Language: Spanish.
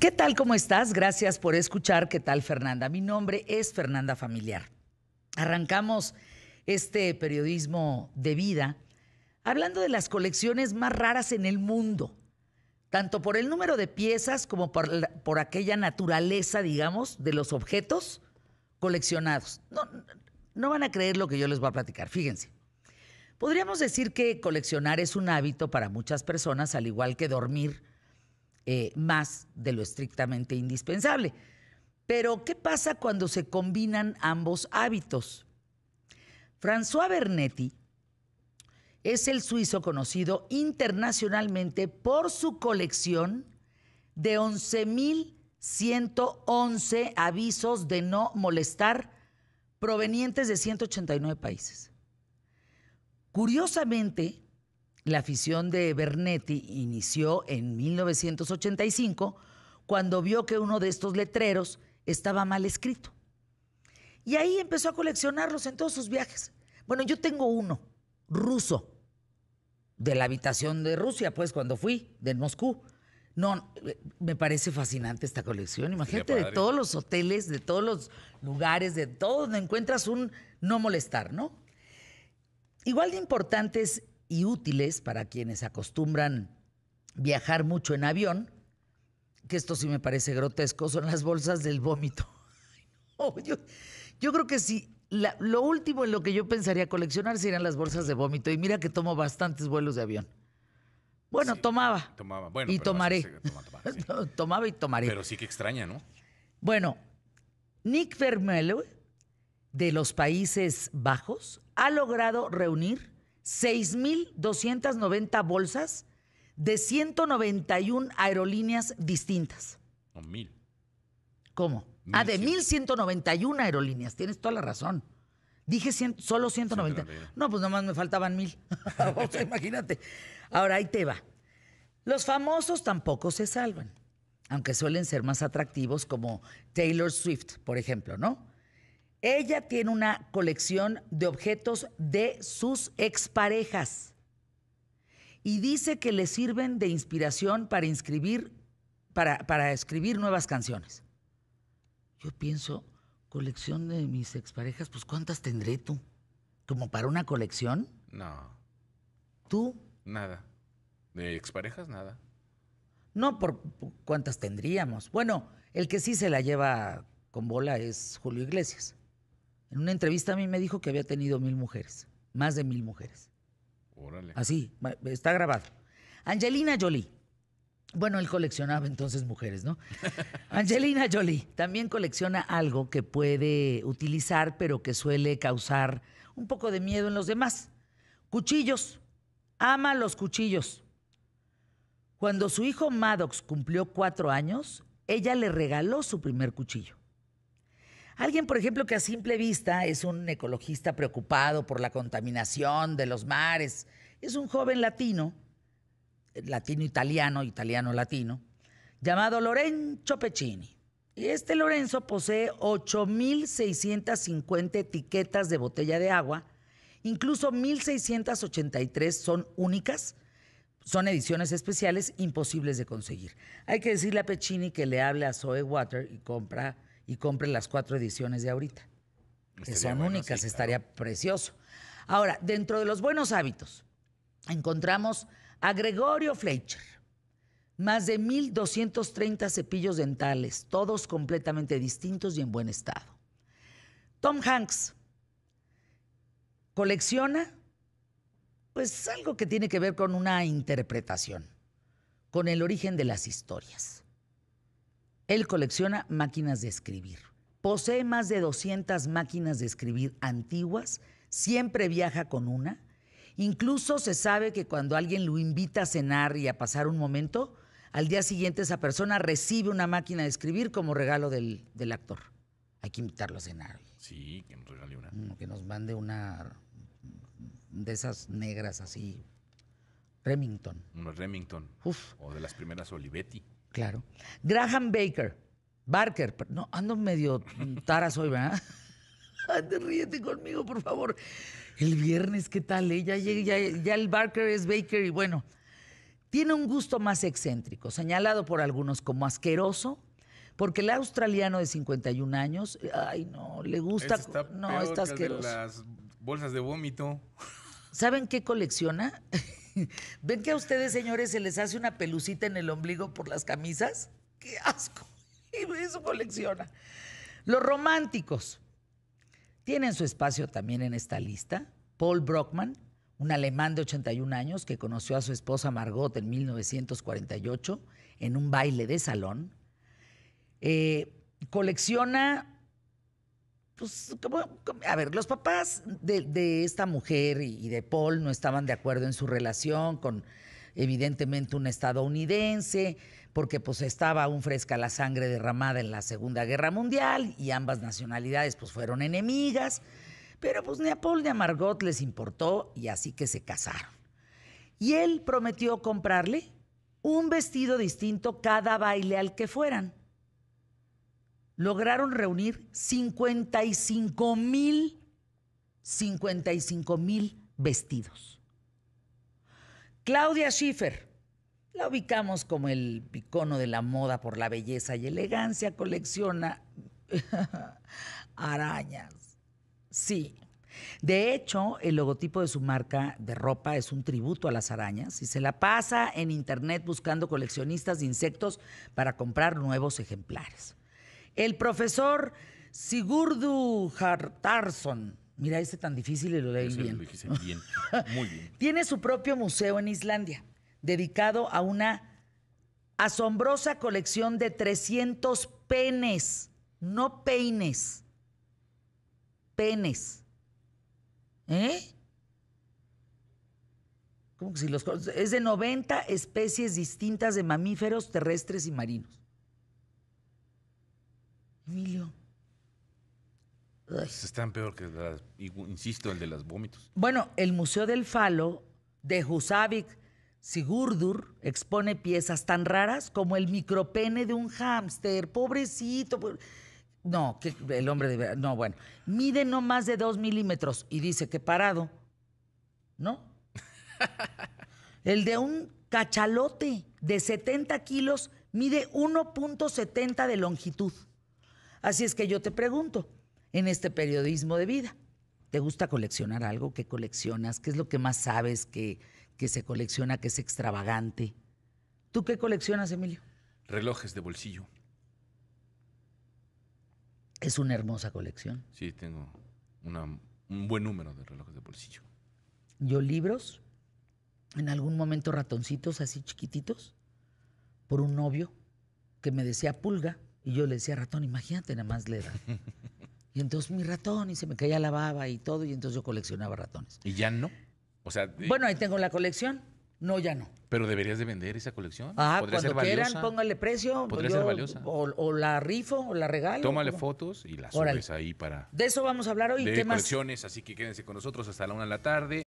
¿Qué tal? ¿Cómo estás? Gracias por escuchar. ¿Qué tal, Fernanda? Mi nombre es Fernanda Familiar. Arrancamos este periodismo de vida hablando de las colecciones más raras en el mundo, tanto por el número de piezas como por, aquella naturaleza, digamos, de los objetos coleccionados. No, no van a creer lo que yo les voy a platicar, fíjense. Podríamos decir que coleccionar es un hábito para muchas personas, al igual que dormir eh, más de lo estrictamente indispensable. Pero, ¿qué pasa cuando se combinan ambos hábitos? François Bernetti es el suizo conocido internacionalmente por su colección de 11.111 avisos de no molestar provenientes de 189 países. Curiosamente, la afición de Bernetti inició en 1985 cuando vio que uno de estos letreros estaba mal escrito. Y ahí empezó a coleccionarlos en todos sus viajes. Bueno, yo tengo uno, ruso, de la habitación de Rusia, pues cuando fui, de Moscú. No, me parece fascinante esta colección. Imagínate de todos los hoteles, de todos los lugares, de todo donde encuentras un no molestar, ¿no? Igual de importante es y útiles para quienes acostumbran viajar mucho en avión, que esto sí me parece grotesco, son las bolsas del vómito. yo, creo que sí. lo último en lo que yo pensaría coleccionar serían las bolsas de vómito. Y mira que tomo bastantes vuelos de avión. Bueno, tomaba. Tomaba, bueno. Y tomaré. tomaba y tomaré. Pero sí que extraña, ¿no? Bueno, Nick Vermeule, de los Países Bajos ha logrado reunir 6.290 bolsas de 191 aerolíneas distintas. O mil. ¿Cómo? Mil ah, de 1.191 aerolíneas. Tienes toda la razón. Dije solo 190. 191. No, pues nomás me faltaban mil. imagínate. Ahora ahí te va. Los famosos tampoco se salvan, aunque suelen ser más atractivos como Taylor Swift, por ejemplo, ¿no? Ella tiene una colección de objetos de sus exparejas y dice que le sirven de inspiración para inscribir, para, para escribir nuevas canciones. Yo pienso, colección de mis exparejas, pues ¿cuántas tendré tú? ¿Como para una colección? No. ¿Tú? Nada. ¿De exparejas? Nada. No, por cuántas tendríamos. Bueno, el que sí se la lleva con bola es Julio Iglesias. En una entrevista a mí me dijo que había tenido mil mujeres, más de mil mujeres. Órale. Así, está grabado. Angelina Jolie. Bueno, él coleccionaba entonces mujeres, ¿no? Angelina Jolie también colecciona algo que puede utilizar, pero que suele causar un poco de miedo en los demás. Cuchillos. Ama los cuchillos. Cuando su hijo Maddox cumplió cuatro años, ella le regaló su primer cuchillo. Alguien, por ejemplo, que a simple vista es un ecologista preocupado por la contaminación de los mares, es un joven latino, eh, latino-italiano, italiano-latino, llamado Lorenzo Y Este Lorenzo posee 8.650 etiquetas de botella de agua, incluso 1.683 son únicas, son ediciones especiales imposibles de conseguir. Hay que decirle a Pecini que le hable a Soe Water y compra y compre las cuatro ediciones de ahorita, que son únicas, estaría precioso. Ahora, dentro de los buenos hábitos, encontramos a Gregorio Fleischer, más de 1.230 cepillos dentales, todos completamente distintos y en buen estado. Tom Hanks colecciona pues algo que tiene que ver con una interpretación, con el origen de las historias. Él colecciona máquinas de escribir. Posee más de 200 máquinas de escribir antiguas, siempre viaja con una. Incluso se sabe que cuando alguien lo invita a cenar y a pasar un momento, al día siguiente esa persona recibe una máquina de escribir como regalo del, actor. Hay que invitarlo a cenar. Sí, que nos regale una. Mm, que nos mande una de esas negras así. Remington. Una Remington. Uf. O de las primeras Olivetti. Claro. Graham Baker. Barker. No, ando medio taras hoy, ¿verdad? Ríete conmigo, por favor. El viernes, ¿qué tal? Eh? Ya, ya, ya el Barker es Baker y bueno. Tiene un gusto más excéntrico, señalado por algunos como asqueroso, porque el australiano de 51 años, ay no, le gusta. no, está asqueroso. las bolsas de vómito. ¿Saben qué colecciona? ¿Ven que a ustedes, señores, se les hace una pelucita en el ombligo por las camisas? ¡Qué asco! Y eso colecciona. Los románticos tienen su espacio también en esta lista. Paul Brockman, un alemán de 81 años que conoció a su esposa Margot en 1948 en un baile de salón, eh, colecciona pues, a ver, los papás de, esta mujer y, de Paul no estaban de acuerdo en su relación con evidentemente un estadounidense, porque pues estaba aún fresca la sangre derramada en la Segunda Guerra Mundial y ambas nacionalidades pues fueron enemigas, pero pues ni a Paul ni a Margot les importó y así que se casaron. Y él prometió comprarle un vestido distinto cada baile al que fueran lograron reunir 55 mil, 55 mil vestidos. Claudia Schiffer, la ubicamos como el icono de la moda por la belleza y elegancia, colecciona arañas. Sí. De hecho, el logotipo de su marca de ropa es un tributo a las arañas y se la pasa en internet buscando coleccionistas de insectos para comprar nuevos ejemplares. El profesor Sigurdu Hartarson. Mira, este tan difícil y lo leí bien. bien. Muy bien. Tiene su propio museo en Islandia, dedicado a una asombrosa colección de 300 penes, no peines, penes. ¿Eh? ¿Cómo que si los es de 90 especies distintas de mamíferos terrestres y marinos. Emilio. están peor que, insisto, el de las vómitos. Bueno, el Museo del Falo de Husavik Sigurdur expone piezas tan raras como el micropene de un hámster. Pobrecito. No, el hombre de... verdad, No, bueno. Mide no más de dos milímetros y dice que parado. ¿No? el de un cachalote de 70 kilos mide 1.70 de longitud. Así es que yo te pregunto, en este periodismo de vida, ¿te gusta coleccionar algo? ¿Qué coleccionas? ¿Qué es lo que más sabes que, se colecciona, que es extravagante? ¿Tú qué coleccionas, Emilio? Relojes de bolsillo. Es una hermosa colección. Sí, tengo un buen número de relojes de bolsillo. Yo libros, en algún momento ratoncitos así chiquititos, por un novio que me decía pulga. Y yo le decía, ratón, imagínate nada más le da. Y entonces mi ratón, y se me caía la baba y todo, y entonces yo coleccionaba ratones. ¿Y ya no? O sea, Bueno, ahí tengo la colección. No, ya no. pero deberías de vender esa colección. Ah, cuando quieran, póngale precio. Pues Podría ser valiosa. O, la rifo, o la regalo. Tómale fotos y las subes ahí para De eso vamos a hablar hoy. de colecciones, así que quédense con nosotros hasta la una de la tarde.